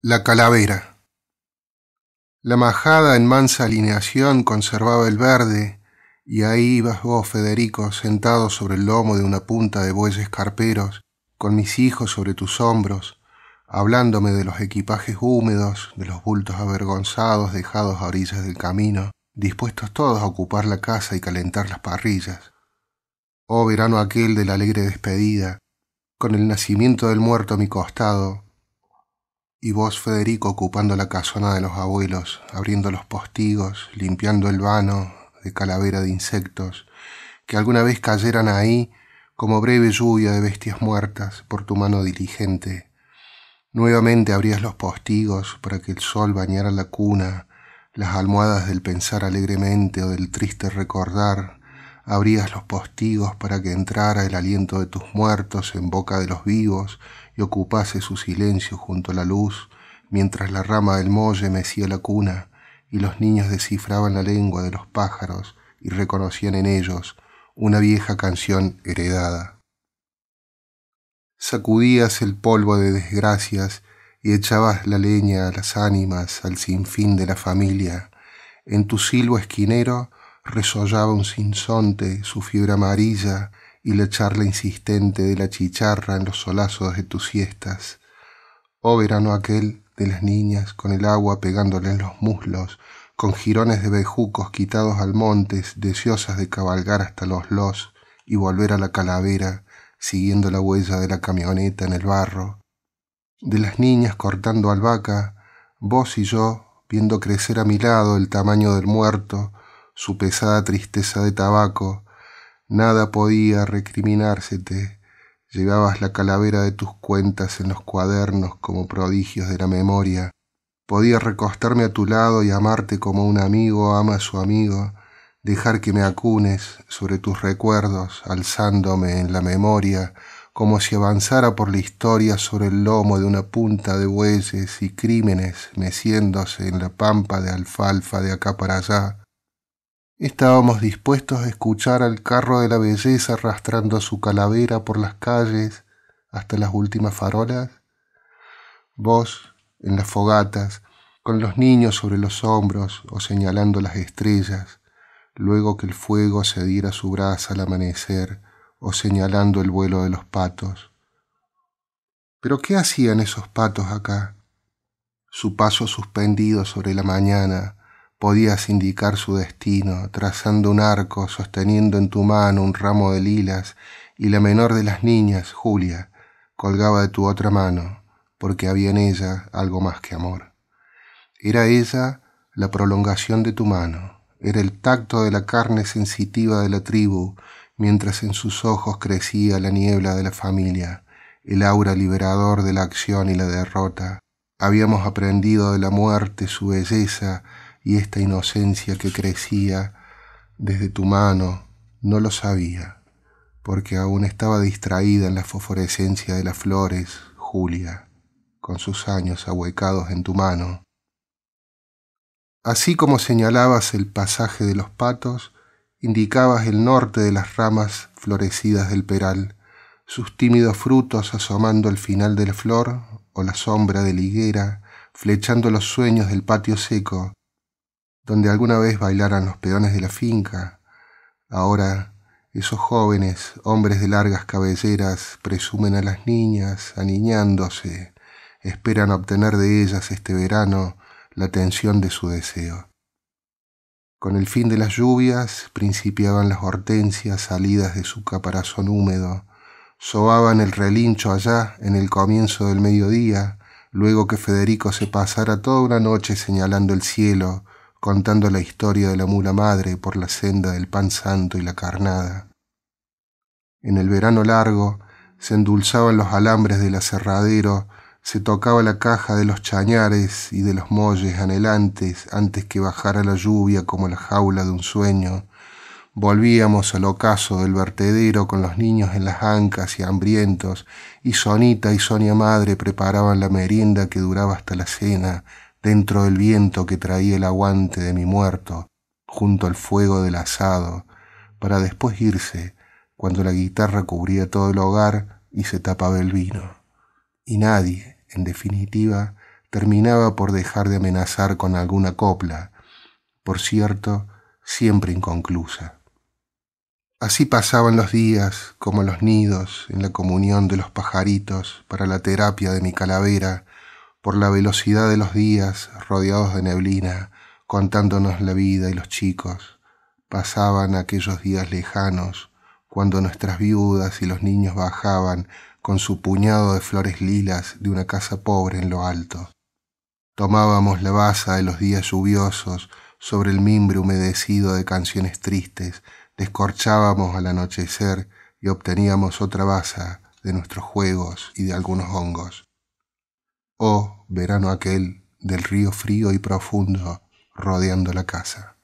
La calavera. La majada en mansa alineación conservaba el verde, y ahí ibas vos, Federico, sentado sobre el lomo de una punta de bueyes carperos, con mis hijos sobre tus hombros, hablándome de los equipajes húmedos, de los bultos avergonzados dejados a orillas del camino, dispuestos todos a ocupar la casa y calentar las parrillas. Oh verano aquel de la alegre despedida, con el nacimiento del muerto a mi costado, y vos, Federico, ocupando la casona de los abuelos, abriendo los postigos, limpiando el vano de calavera de insectos, que alguna vez cayeran ahí como breve lluvia de bestias muertas por tu mano diligente. Nuevamente abrías los postigos para que el sol bañara la cuna, las almohadas del pensar alegremente o del triste recordar, abrías los postigos para que entrara el aliento de tus muertos en boca de los vivos y ocupase su silencio junto a la luz, mientras la rama del molle mecía la cuna y los niños descifraban la lengua de los pájaros y reconocían en ellos una vieja canción heredada. Sacudías el polvo de desgracias y echabas la leña a las ánimas, al sinfín de la familia. En tu silbo esquinero resollaba un sinsonte, su fiebre amarilla, y la charla insistente de la chicharra en los solazos de tus siestas. Oh verano aquel de las niñas con el agua pegándole en los muslos, con jirones de bejucos quitados al monte, deseosas de cabalgar hasta los los y volver a la calavera, siguiendo la huella de la camioneta en el barro, de las niñas cortando albahaca, vos y yo viendo crecer a mi lado el tamaño del muerto, su pesada tristeza de tabaco, Nada podía recriminársete. Llevabas la calavera de tus cuentas en los cuadernos como prodigios de la memoria. Podía recostarme a tu lado y amarte como un amigo ama a su amigo, dejar que me acunes sobre tus recuerdos, alzándome en la memoria, como si avanzara por la historia sobre el lomo de una punta de bueyes y crímenes meciéndose en la pampa de alfalfa de acá para allá. Estábamos dispuestos a escuchar al carro de la belleza arrastrando su calavera por las calles hasta las últimas farolas. Vos, en las fogatas, con los niños sobre los hombros o señalando las estrellas, luego que el fuego se su brasa al amanecer o señalando el vuelo de los patos. Pero ¿qué hacían esos patos acá? Su paso suspendido sobre la mañana, podías indicar su destino, trazando un arco, sosteniendo en tu mano un ramo de lilas, y la menor de las niñas, Julia, colgaba de tu otra mano, porque había en ella algo más que amor. Era ella la prolongación de tu mano, era el tacto de la carne sensitiva de la tribu, mientras en sus ojos crecía la niebla de la familia, el aura liberador de la acción y la derrota. Habíamos aprendido de la muerte su belleza, y esta inocencia que crecía desde tu mano no lo sabía, porque aún estaba distraída en la fosforescencia de las flores, Julia, con sus años ahuecados en tu mano. Así como señalabas el pasaje de los patos, indicabas el norte de las ramas florecidas del peral, sus tímidos frutos asomando al final de la flor o la sombra de la higuera, flechando los sueños del patio seco, donde alguna vez bailaran los peones de la finca, ahora esos jóvenes, hombres de largas cabelleras, presumen a las niñas, aniñándose, esperan obtener de ellas este verano la atención de su deseo. Con el fin de las lluvias principiaban las hortensias salidas de su caparazón húmedo, sobaban el relincho allá en el comienzo del mediodía, luego que Federico se pasara toda una noche señalando el cielo, contando la historia de la mula madre por la senda del pan santo y la carnada. En el verano largo se endulzaban los alambres del aserradero, se tocaba la caja de los chañares y de los molles anhelantes antes que bajara la lluvia como la jaula de un sueño. Volvíamos al ocaso del vertedero con los niños en las ancas y hambrientos, y Sonita y Sonia Madre preparaban la merienda que duraba hasta la cena, dentro del viento que traía el aguante de mi muerto, junto al fuego del asado, para después irse cuando la guitarra cubría todo el hogar y se tapaba el vino. Y nadie, en definitiva, terminaba por dejar de amenazar con alguna copla, por cierto, siempre inconclusa. Así pasaban los días, como los nidos, en la comunión de los pajaritos para la terapia de mi calavera, por la velocidad de los días rodeados de neblina, contándonos la vida y los chicos. Pasaban aquellos días lejanos, cuando nuestras viudas y los niños bajaban con su puñado de flores lilas de una casa pobre en lo alto. Tomábamos la baza de los días lluviosos sobre el mimbre humedecido de canciones tristes, descorchábamos al anochecer y obteníamos otra baza de nuestros juegos y de algunos hongos oh verano aquel del río frío y profundo rodeando la casa.